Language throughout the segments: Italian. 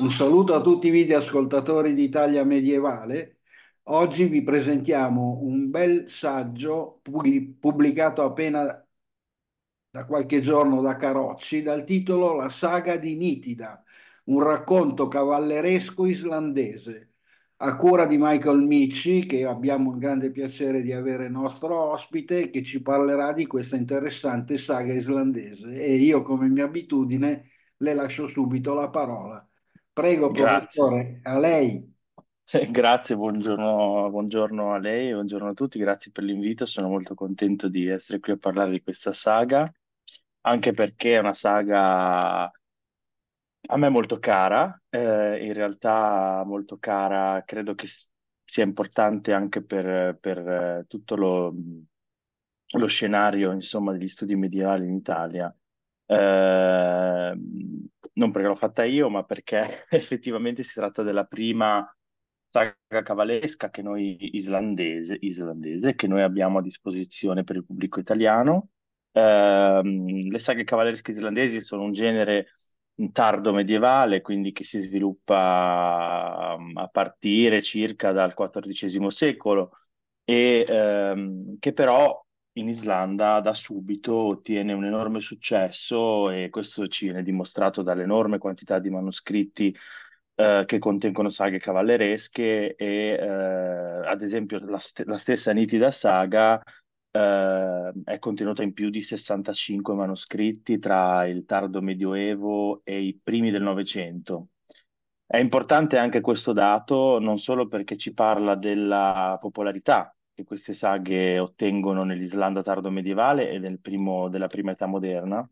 Un saluto a tutti i video ascoltatori d'Italia Medievale. Oggi vi presentiamo un bel saggio pubblicato appena da qualche giorno da Carocci dal titolo La saga di Nitida, un racconto cavalleresco islandese a cura di Michael Micci, che abbiamo un grande piacere di avere nostro ospite, che ci parlerà di questa interessante saga islandese. E io, come mia abitudine, le lascio subito la parola. Prego, professore, a lei. Grazie, buongiorno, buongiorno a lei, buongiorno a tutti, grazie per l'invito, sono molto contento di essere qui a parlare di questa saga, anche perché è una saga a me è molto cara, eh, in realtà molto cara, credo che sia importante anche per, per eh, tutto lo, lo scenario insomma, degli studi medievali in Italia. Eh, non perché l'ho fatta io, ma perché effettivamente si tratta della prima saga cavallesca che noi, islandese, islandese che noi abbiamo a disposizione per il pubblico italiano. Eh, le saghe cavallesche islandesi sono un genere tardo medievale, quindi che si sviluppa mm, a partire circa dal XIV secolo e ehm, che però in Islanda da subito ottiene un enorme successo e questo ci viene dimostrato dall'enorme quantità di manoscritti eh, che contengono saghe cavalleresche e eh, ad esempio la, st- la stessa nitida saga eh, è contenuta in più di 65 manoscritti tra il tardo medioevo e i primi del Novecento. È importante anche questo dato, non solo perché ci parla della popolarità che queste saghe ottengono nell'Islanda tardo medievale e nel primo, della prima età moderna,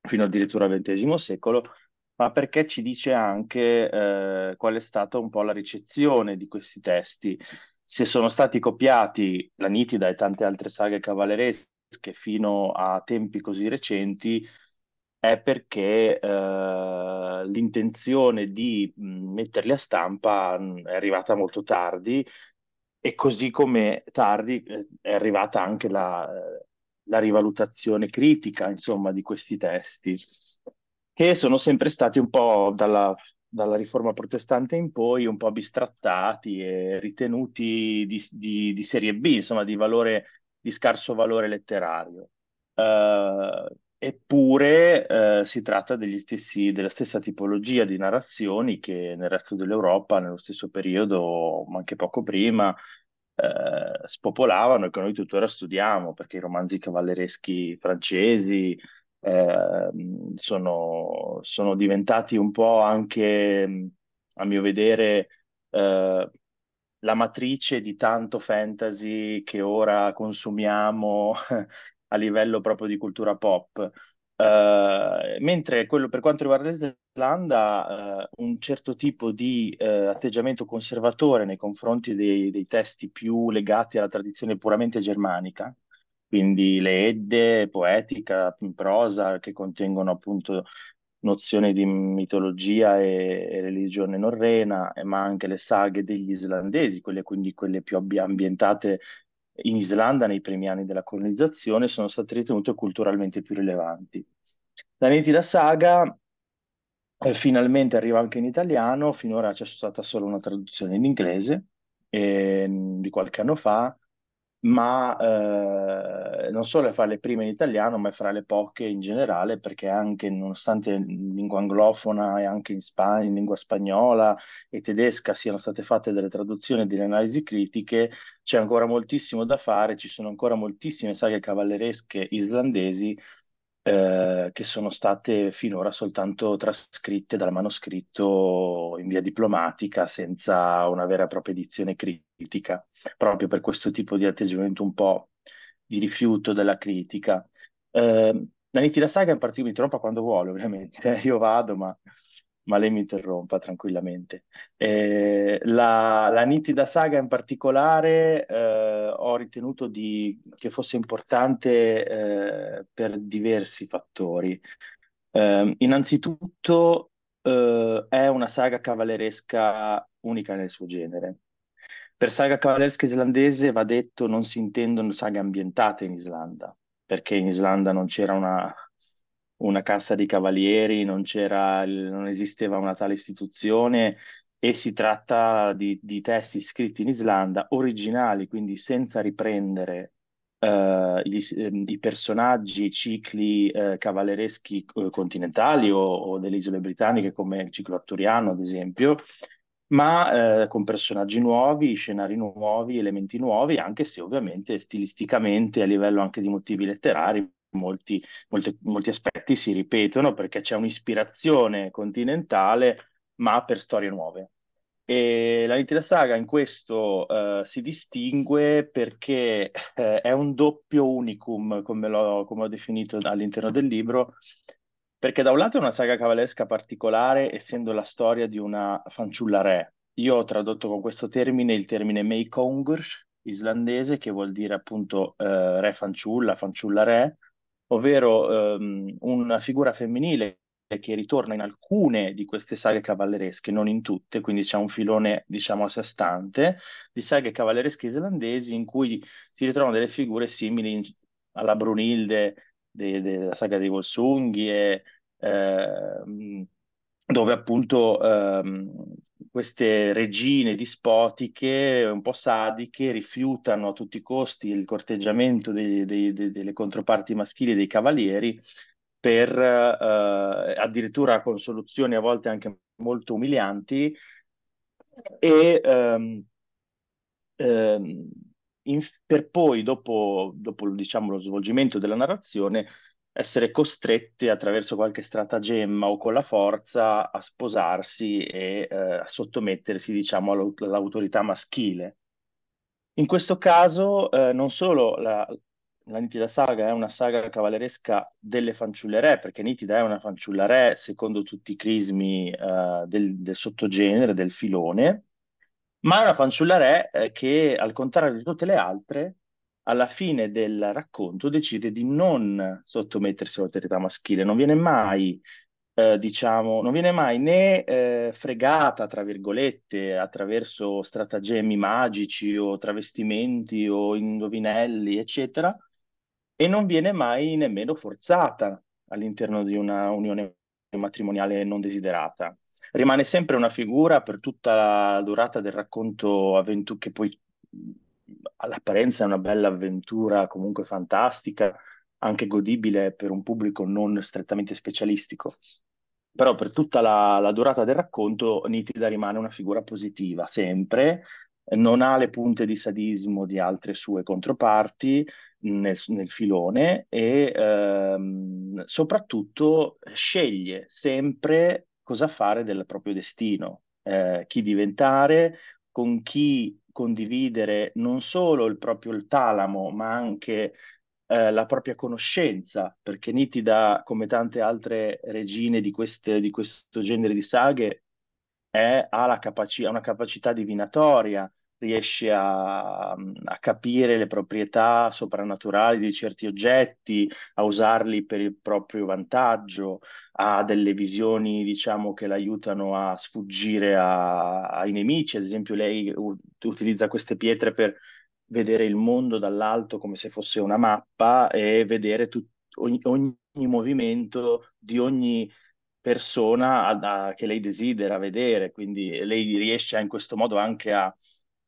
fino addirittura al XX secolo, ma perché ci dice anche eh, qual è stata un po' la ricezione di questi testi se sono stati copiati la Nitida e tante altre saghe cavalleresche fino a tempi così recenti, è perché eh, l'intenzione di metterli a stampa è arrivata molto tardi e così come tardi eh, è arrivata anche la, eh, la rivalutazione critica, insomma, di questi testi, che sono sempre stati un po' dalla dalla riforma protestante in poi un po' bistrattati e ritenuti di, di, di serie B, insomma di, valore, di scarso valore letterario. Uh, eppure uh, si tratta stessi, della stessa tipologia di narrazioni che nel resto dell'Europa, nello stesso periodo, ma anche poco prima, uh, spopolavano e che noi tuttora studiamo, perché i romanzi cavallereschi francesi, Ehm, sono, sono, diventati un po' anche, a mio vedere, eh, la matrice di tanto fantasy che ora consumiamo a livello proprio di cultura pop. Uh, mentre quello, per quanto riguarda l'Islanda, uh, un certo tipo di uh, atteggiamento conservatore nei confronti dei, dei, testi più legati alla tradizione puramente germanica, quindi le Edde poetica prosa che contengono appunto nozioni di mitologia e, e religione norrena, ma anche le saghe degli islandesi, quelle quindi quelle più ambientate in Islanda nei primi anni della colonizzazione, sono state ritenute culturalmente più rilevanti. La Nitida Saga eh, finalmente arriva anche in italiano, finora c'è stata solo una traduzione in inglese eh, di qualche anno fa, ma eh, non solo è fra le prime in italiano, ma è fra le poche in generale, perché anche nonostante in lingua anglofona e anche in, Spagna, in lingua spagnola e tedesca siano state fatte delle traduzioni e delle analisi critiche, c'è ancora moltissimo da fare, ci sono ancora moltissime saghe cavalleresche islandesi eh, che sono state finora soltanto trascritte dal manoscritto in via diplomatica senza una vera e propria edizione critica, proprio per questo tipo di atteggiamento un po' di rifiuto della critica. Eh, la Saga in particolare mi trompa quando vuole, ovviamente, io vado, ma ma lei mi interrompa tranquillamente. Eh, la, la, nitida saga in particolare eh, ho ritenuto di, che fosse importante eh, per diversi fattori. Ehm, innanzitutto eh, è una saga cavalleresca unica nel suo genere. Per saga cavalleresca islandese va detto non si intendono saghe ambientate in Islanda, perché in Islanda non c'era una una casta di cavalieri, non, c'era, non esisteva una tale istituzione e si tratta di, di testi scritti in Islanda, originali, quindi senza riprendere Uh, gli, ehm, i personaggi, i cicli eh, cavallereschi eh, continentali o, o, delle isole britanniche come il ciclo arturiano, ad esempio, ma eh, con personaggi nuovi, scenari nuovi, elementi nuovi, anche se ovviamente stilisticamente a livello anche di motivi letterari molti, molti, molti aspetti si ripetono perché c'è un'ispirazione continentale, ma per storie nuove. E la Nitida Saga in questo uh, si distingue perché uh, è un doppio unicum, come, l'ho, come ho definito all'interno del libro, perché da un lato è una saga cavalesca particolare, essendo la storia di una fanciulla re. Io ho tradotto con questo termine il termine Meikongur islandese, che vuol dire appunto uh, re fanciulla, fanciulla re, ovvero ehm, una figura femminile che ritorna in alcune di queste saghe cavalleresche, non in tutte, quindi c'è un filone, diciamo, a sé stante, di saghe cavalleresche islandesi in cui si ritrovano delle figure simili in... alla Brunilde de... della saga dei Volsunghi, eh, dove appunto eh, queste regine dispotiche, un po' sadiche, rifiutano a tutti i costi il corteggiamento dei, dei, dei, delle controparti maschili dei cavalieri per eh, addirittura con soluzioni a volte anche molto umilianti e ehm, ehm, in, per poi, dopo, dopo diciamo, lo svolgimento della narrazione, essere costrette attraverso qualche stratagemma o con la forza a sposarsi e eh, a sottomettersi, diciamo, all'autorità maschile. In questo caso, eh, non solo la, la Nitida Saga è una saga cavalleresca delle fanciulle re, perché Nitida è una fanciulla re secondo tutti i crismi eh, del, del, sottogenere, del filone, ma è una fanciulla re eh, che, al contrario di tutte le altre, alla fine del racconto decide di non sottomettersi all'autorità maschile, non viene mai, eh, diciamo, non viene mai né eh, fregata, tra virgolette, attraverso stratagemmi magici o travestimenti o indovinelli, eccetera, e non viene mai nemmeno forzata all'interno di una unione matrimoniale non desiderata. Rimane sempre una figura per tutta la durata del racconto avventu- che poi all'apparenza è una bella avventura comunque fantastica, anche godibile per un pubblico non strettamente specialistico. Però per tutta la, la durata del racconto Nitida rimane una figura positiva, sempre, non ha le punte di sadismo di altre sue controparti nel, nel filone e ehm, soprattutto sceglie sempre cosa fare del proprio destino, eh, chi diventare, con chi condividere non solo il proprio il talamo, ma anche eh, la propria conoscenza, perché Nitida, come tante altre regine di, queste, di questo genere di saghe, è, ha capaci- una capacità divinatoria, riesce a, a, capire le proprietà soprannaturali di certi oggetti, a usarli per il proprio vantaggio, ha delle visioni, diciamo, che l'aiutano a sfuggire a, ai nemici. Ad esempio, lei utilizza queste pietre per vedere il mondo dall'alto come se fosse una mappa e vedere tut, ogni, ogni movimento di ogni persona ad, a, che lei desidera vedere, quindi lei riesce in questo modo anche a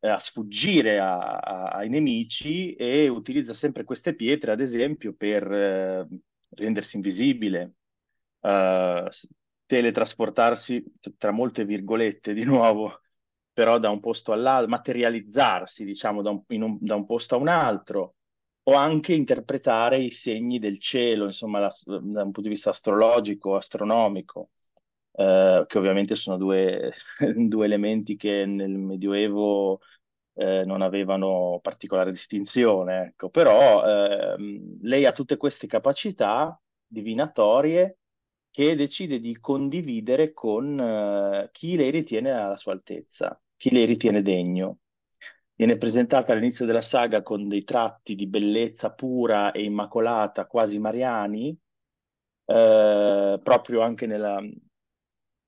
eh, a sfuggire a, a, ai nemici e utilizza sempre queste pietre, ad esempio, per eh, rendersi invisibile, eh, teletrasportarsi, tra molte virgolette di nuovo, però da un posto all'altro, materializzarsi, diciamo, da un, un, da un posto a un altro, o anche interpretare i segni del cielo, insomma, la, da un punto di vista astrologico, astronomico. Eh, che ovviamente sono due, due, elementi che nel Medioevo eh, non avevano particolare distinzione, ecco. però ehm, lei ha tutte queste capacità divinatorie che decide di condividere con eh, chi lei ritiene alla sua altezza, chi lei ritiene degno viene presentata all'inizio della saga con dei tratti di bellezza pura e immacolata, quasi mariani, eh, proprio anche nella,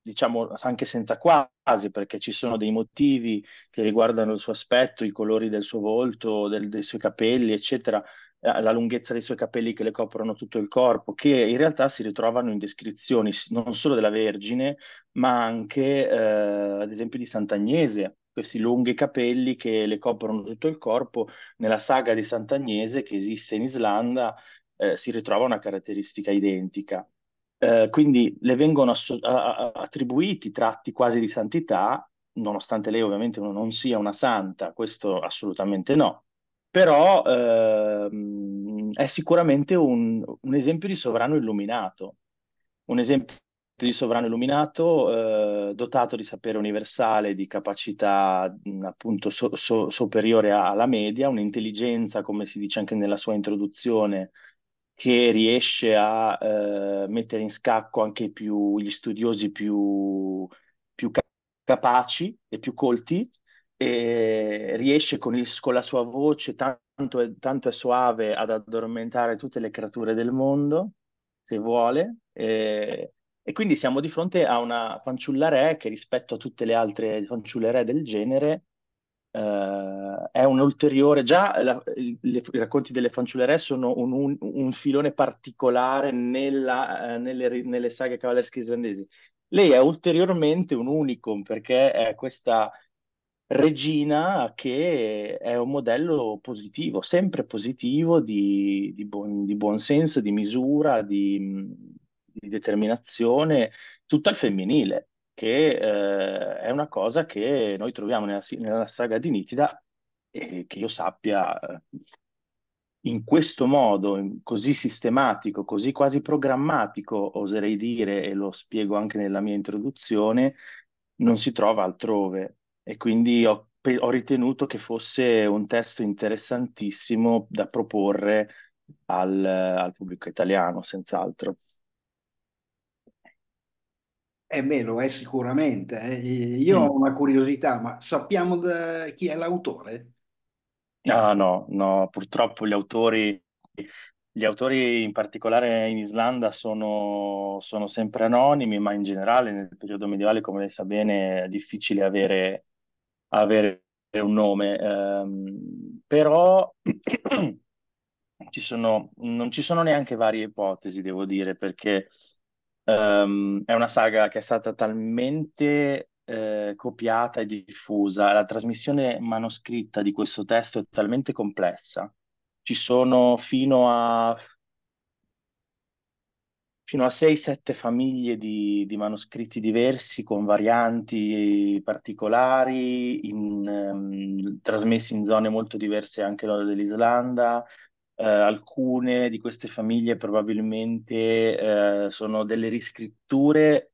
diciamo anche senza quasi, perché ci sono dei motivi che riguardano il suo aspetto, i colori del suo volto, del, dei suoi capelli, eccetera, eh, la lunghezza dei suoi capelli che le coprono tutto il corpo, che in realtà si ritrovano in descrizioni non solo della Vergine, ma anche eh, ad esempio di Sant'Agnese, questi lunghi capelli che le coprono tutto il corpo. Nella saga di Sant'Agnese, che esiste in Islanda, eh, si ritrova una caratteristica identica. Eh, quindi le vengono asso- attribuiti tratti quasi di santità, nonostante lei ovviamente non sia una santa, questo assolutamente no, però ehm, è sicuramente un, un, esempio di sovrano illuminato, un esempio di sovrano illuminato eh, dotato di sapere universale, di capacità appunto so- so- superiore alla media, un'intelligenza, come si dice anche nella sua introduzione, che riesce a eh, mettere in scacco anche più, gli studiosi più, più capaci e più colti e riesce con, il, con la sua voce tanto è, tanto è, soave ad addormentare tutte le creature del mondo se vuole e, e quindi siamo di fronte a una fanciulla re che rispetto a tutte le altre fanciulle re del genere Uh, è un ulteriore, già la, le, i racconti delle fanciulle re sono un, un, un filone particolare nella, uh, nelle, nelle, saghe cavalleresche islandesi. Lei è ulteriormente un unicum perché è questa regina che è un modello positivo, sempre positivo, di, di, buon, di buon, senso, di misura, di, di determinazione, tutto al femminile che eh, è una cosa che noi troviamo nella, nella saga di Nitida e che io sappia eh, in questo modo, così sistematico, così quasi programmatico, oserei dire, e lo spiego anche nella mia introduzione, non si trova altrove. E quindi ho, ho ritenuto che fosse un testo interessantissimo da proporre al, al pubblico italiano, senz'altro. Eh beh, lo è sicuramente. Eh. Io mm. ho una curiosità, ma sappiamo da- chi è l'autore? Ah, no, no, purtroppo gli autori, gli autori in particolare in Islanda sono, sono sempre anonimi, ma in generale nel periodo medievale, come lei sa bene, è difficile avere, avere un nome. Ehm, però ci sono- non ci sono neanche varie ipotesi, devo dire, perché Um, è una saga che è stata talmente eh, copiata e diffusa, la trasmissione manoscritta di questo testo è talmente complessa. Ci sono fino a, fino a 6-7 famiglie di, di, manoscritti diversi con varianti particolari, in, um, trasmessi in zone molto diverse anche dell'Islanda eh, alcune di queste famiglie probabilmente eh, sono delle riscritture,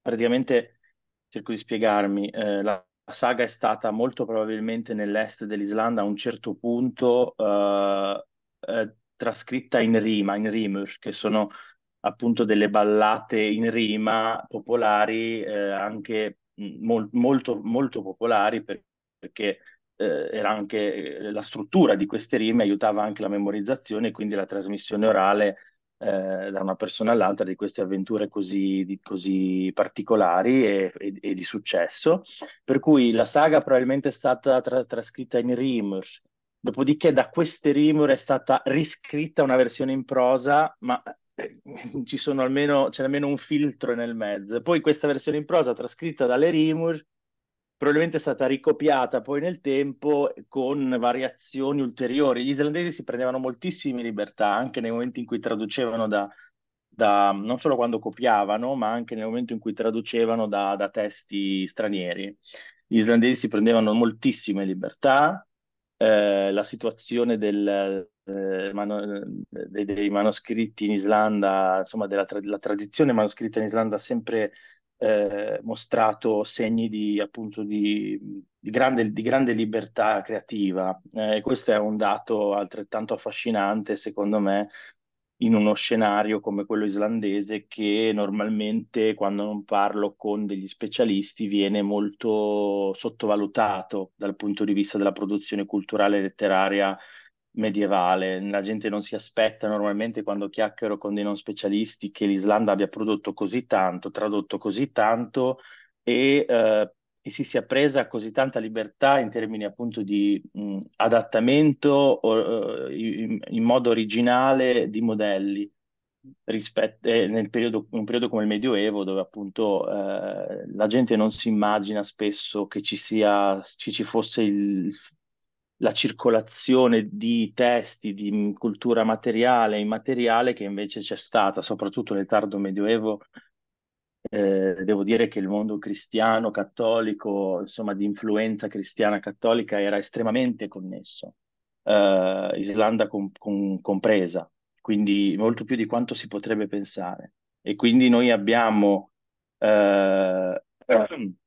praticamente cerco di spiegarmi, eh, la, la saga è stata molto probabilmente nell'est dell'Islanda a un certo punto eh, eh, trascritta in rima, in rimur, che sono appunto delle ballate in rima popolari, eh, anche mol- molto, molto popolari per- perché eh, era anche eh, la struttura di queste rime aiutava anche la memorizzazione e quindi la trasmissione orale eh, da una persona all'altra di queste avventure così, di, così particolari e, e, e, di successo. Per cui la saga probabilmente è stata tra, trascritta in rimur, dopodiché da queste rimur è stata riscritta una versione in prosa, ma eh, ci sono almeno, c'è almeno un filtro nel mezzo. Poi questa versione in prosa trascritta dalle Rimur probabilmente è stata ricopiata poi nel tempo con variazioni ulteriori. Gli islandesi si prendevano moltissime libertà anche nei momenti in cui traducevano da, da non solo quando copiavano, ma anche nel momento in cui traducevano da, da testi stranieri. Gli islandesi si prendevano moltissime libertà, eh, la situazione del, eh, mano, eh, dei, dei, manoscritti in Islanda, insomma della tra- la tradizione manoscritta in Islanda sempre eh, mostrato segni di, appunto, di, di, grande, di grande, libertà creativa eh, questo è un dato altrettanto affascinante secondo me in uno scenario come quello islandese che normalmente quando non parlo con degli specialisti viene molto sottovalutato dal punto di vista della produzione culturale e letteraria medievale. La gente non si aspetta normalmente quando chiacchiero con dei non specialisti che l'Islanda abbia prodotto così tanto, tradotto così tanto e, eh, e si sia presa così tanta libertà in termini appunto di mh, mm, adattamento o, eh, in, in, modo originale di modelli. Rispetto, eh, nel periodo, un periodo come il Medioevo, dove appunto eh, la gente non si immagina spesso che ci, sia, che ci fosse il la circolazione di testi, di cultura materiale e immateriale che invece c'è stata, soprattutto nel tardo medioevo. Eh, devo dire che il mondo cristiano cattolico, insomma, di influenza cristiana cattolica era estremamente connesso, eh, Islanda com- com- compresa, quindi molto più di quanto si potrebbe pensare. E quindi noi abbiamo eh,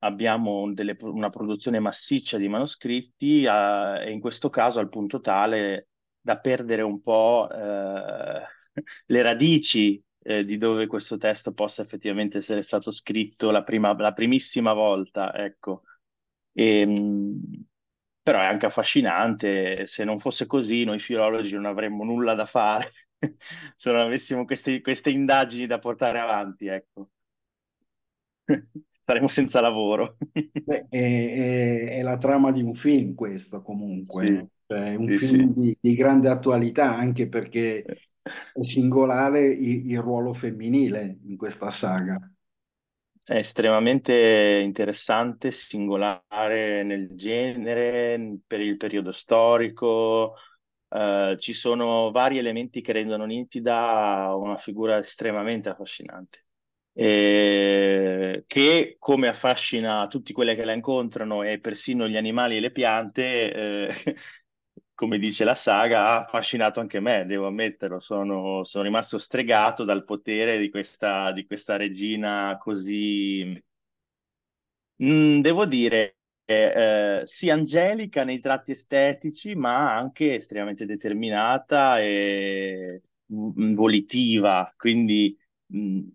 abbiamo delle, una produzione massiccia di manoscritti a, e in questo caso al punto tale da perdere un po' eh, le radici eh, di dove questo testo possa effettivamente essere stato scritto la, prima, la primissima volta, ecco. E, ehm, però è anche affascinante, se non fosse così noi filologi non avremmo nulla da fare se non avessimo queste, queste indagini da portare avanti, ecco. saremo senza lavoro. Beh, è, è, è, la trama di un film questo comunque, sì. cioè, un sì, film sì. Di, di, grande attualità anche perché eh. è singolare il, il ruolo femminile in questa saga. È estremamente interessante, singolare nel genere, per il periodo storico. Eh, ci sono vari elementi che rendono nitida una figura estremamente affascinante. Eh, che come affascina tutti quelli che la incontrano e persino gli animali e le piante, eh, come dice la saga, ha affascinato anche me, devo ammetterlo, sono, sono rimasto stregato dal potere di questa, di questa regina così, mm, devo dire, eh, eh sì angelica nei tratti estetici, ma anche estremamente determinata e mm, volitiva, quindi... Mm,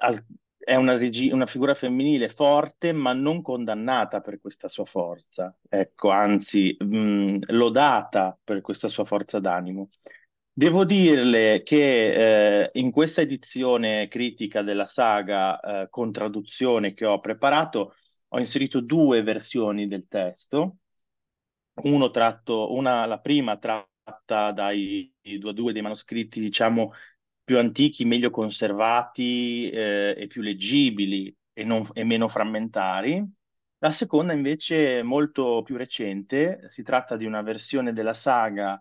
al, è una, regi- una, figura femminile forte, ma non condannata per questa sua forza, ecco, anzi, mh, lodata per questa sua forza d'animo. Devo dirle che eh, in questa edizione critica della saga eh, con traduzione che ho preparato, ho inserito due versioni del testo. Uno tratto, una, la prima tratta dai due, due dei manoscritti, diciamo, più antichi, meglio conservati eh, e più leggibili e, non, e meno frammentari. La seconda invece è molto più recente, si tratta di una versione della saga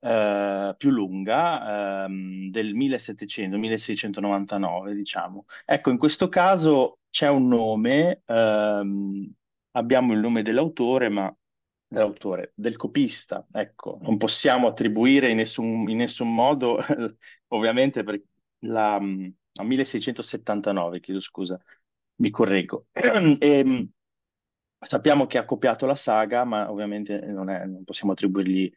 eh, più lunga ehm, del 1700-1699, diciamo. Ecco, in questo caso c'è un nome, ehm, abbiamo il nome dell'autore, ma dell'autore, del copista, ecco, non possiamo attribuire in nessun, in nessun modo, ovviamente per la, la 1679, chiedo scusa, mi correggo. E, ehm, sappiamo che ha copiato la saga, ma ovviamente non, è, non possiamo attribuirgli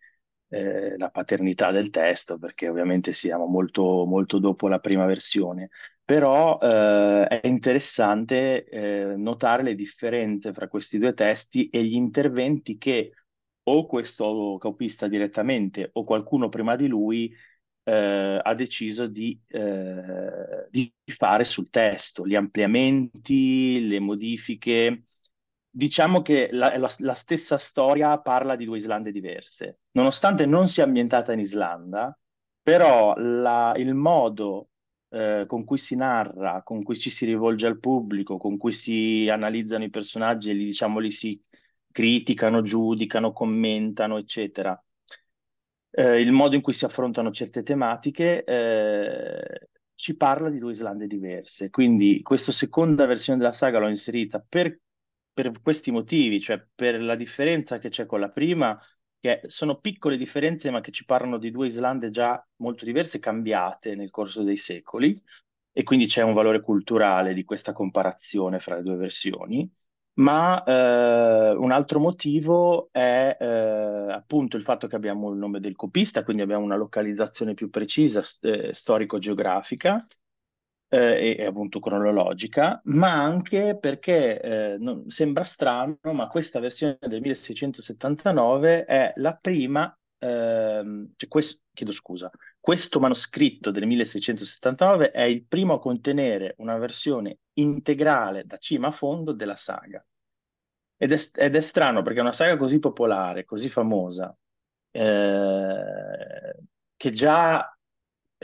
eh, la paternità del testo, perché ovviamente siamo molto, molto dopo la prima versione però eh, è interessante eh, notare le differenze fra questi due testi e gli interventi che o questo copista direttamente o qualcuno prima di lui eh, ha deciso di, eh, di, fare sul testo, gli ampliamenti, le modifiche. Diciamo che la, la, la stessa storia parla di due Islande diverse. Nonostante non sia ambientata in Islanda, però la, il modo eh, con cui si narra, con cui ci si rivolge al pubblico, con cui si analizzano i personaggi e li, diciamo, li si criticano, giudicano, commentano, eccetera. Eh, il modo in cui si affrontano certe tematiche eh, ci parla di due Islande diverse. Quindi questa seconda versione della saga l'ho inserita per, per questi motivi, cioè per la differenza che c'è con la prima che sono piccole differenze ma che ci parlano di due Islande già molto diverse, cambiate nel corso dei secoli e quindi c'è un valore culturale di questa comparazione fra le due versioni. Ma eh, un altro motivo è eh, appunto il fatto che abbiamo il nome del copista, quindi abbiamo una localizzazione più precisa eh, storico-geografica eh, e, appunto cronologica, ma anche perché eh, non, sembra strano, ma questa versione del 1679 è la prima, ehm, cioè quest, chiedo scusa, questo manoscritto del 1679 è il primo a contenere una versione integrale da cima a fondo della saga. Ed è, ed è strano perché è una saga così popolare, così famosa, eh, che già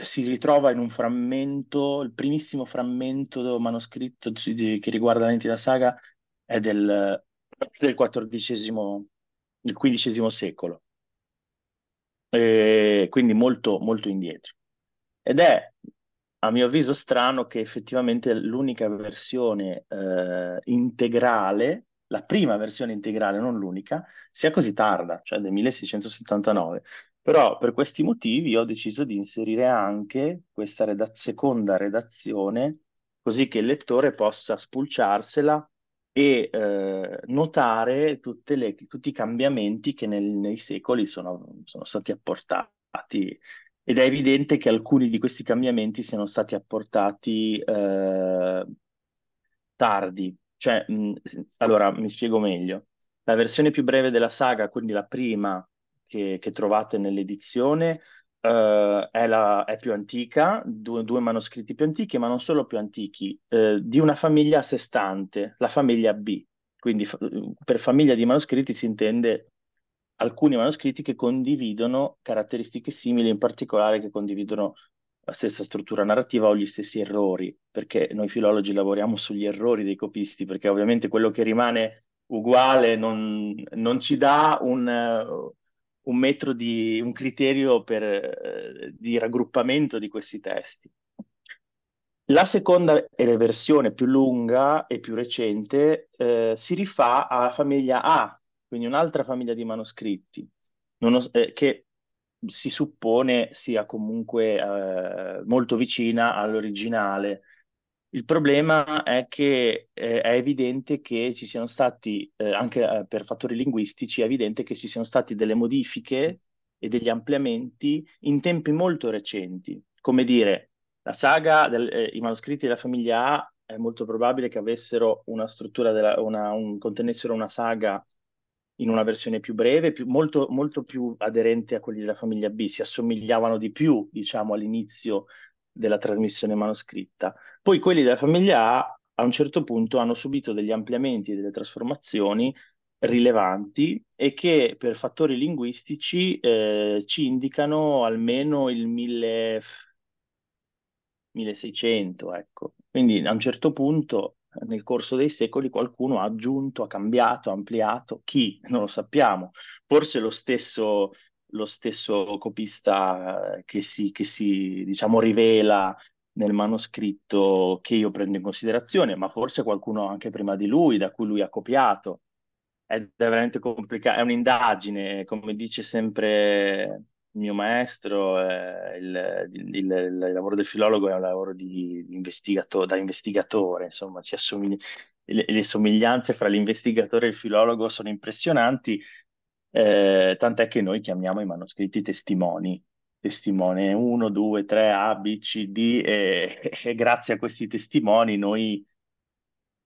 si ritrova in un frammento, il primissimo frammento manoscritto che riguarda l'entità saga è del, del XV secolo, e quindi molto, molto indietro. Ed è, a mio avviso, strano che effettivamente l'unica versione eh, integrale la prima versione integrale, non l'unica, sia così tarda, cioè del 1679. Però per questi motivi ho deciso di inserire anche questa reda- seconda redazione, così che il lettore possa spulciarsela e eh, notare le, tutti i cambiamenti che nel, nei secoli sono, sono stati apportati ed è evidente che alcuni di questi cambiamenti siano stati apportati eh, tardi, cioè, mh, allora, mi spiego meglio. La versione più breve della saga, quindi la prima che, che trovate nell'edizione, Uh, è, la, è, più antica, due, due, manoscritti più antichi, ma non solo più antichi, eh, di una famiglia a sé stante, la famiglia B. Quindi fa- per famiglia di manoscritti si intende alcuni manoscritti che condividono caratteristiche simili, in particolare che condividono la stessa struttura narrativa o gli stessi errori, perché noi filologi lavoriamo sugli errori dei copisti, perché ovviamente quello che rimane uguale non, non ci dà un, un metro di un criterio per, eh, di raggruppamento di questi testi. La seconda versione più lunga e più recente eh, si rifà alla famiglia A, quindi un'altra famiglia di manoscritti, non, eh, che si suppone sia comunque eh, molto vicina all'originale. Il problema è che eh, è evidente che ci siano stati, eh, anche eh, per fattori linguistici, è evidente che ci siano state delle modifiche e degli ampliamenti in tempi molto recenti. Come dire, la saga, del, eh, i manoscritti della famiglia A è molto probabile che avessero una struttura, della, una, un, contenessero una saga in una versione più breve, più, molto, molto, più aderente a quelli della famiglia B, si assomigliavano di più, diciamo, all'inizio della trasmissione manoscritta. Poi quelli della famiglia A a un certo punto hanno subito degli ampliamenti e delle trasformazioni rilevanti e che per fattori linguistici eh, ci indicano almeno il 1000, 1600, ecco. Quindi a un certo punto nel corso dei secoli qualcuno ha aggiunto, ha cambiato, ha ampliato, chi non lo sappiamo, forse lo stesso, lo stesso copista che si, che si diciamo, rivela nel manoscritto che io prendo in considerazione, ma forse qualcuno anche prima di lui, da cui lui ha copiato. È veramente complicato, è un'indagine, come dice sempre mio maestro, eh, il, il, il, il, lavoro del filologo è un lavoro di, di investigato, da investigatore, insomma, assomigli- le, le, somiglianze fra l'investigatore e il filologo sono impressionanti, eh, tant'è che noi chiamiamo i manoscritti testimoni. Testimone 1, 2, 3, A, B, C, D e, e grazie a questi testimoni noi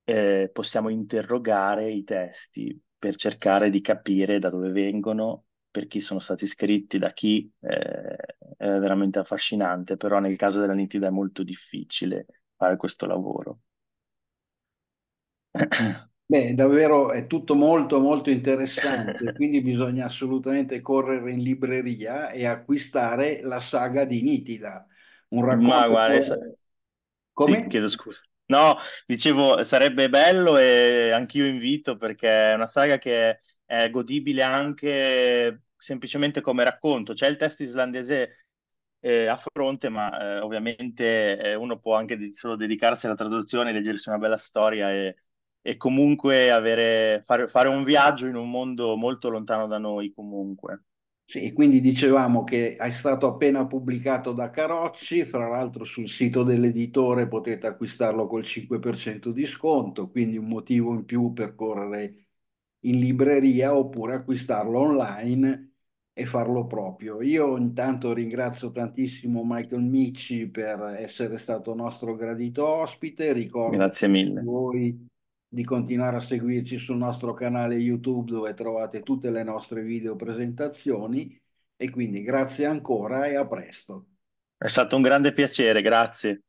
eh, possiamo interrogare i testi per cercare di capire da dove vengono per chi sono stati scritti da chi eh, è veramente affascinante, però nel caso della nitida è molto difficile fare questo lavoro. Beh, davvero è tutto molto molto interessante, quindi bisogna assolutamente correre in libreria e acquistare la saga di Nitida, un racconto... Ma guarda, come... Sì, chiedo scusa. No, dicevo, sarebbe bello e anch'io invito perché è una saga che è godibile anche semplicemente come racconto. C'è il testo islandese eh, a fronte, ma eh, ovviamente eh, uno può anche solo dedicarsi alla traduzione, leggersi una bella storia e, e comunque avere, fare, fare un viaggio in un mondo molto lontano da noi comunque. Sì, quindi dicevamo che è stato appena pubblicato da Carocci, fra l'altro sul sito dell'editore potete acquistarlo col 5% di sconto, quindi un motivo in più per correre in libreria oppure acquistarlo online e farlo proprio. Io intanto ringrazio tantissimo Michael Micci per essere stato nostro gradito ospite, ricordo Grazie mille. voi di continuare a seguirci sul nostro canale YouTube dove trovate tutte le nostre video presentazioni e quindi grazie ancora e a presto. È stato un grande piacere, grazie.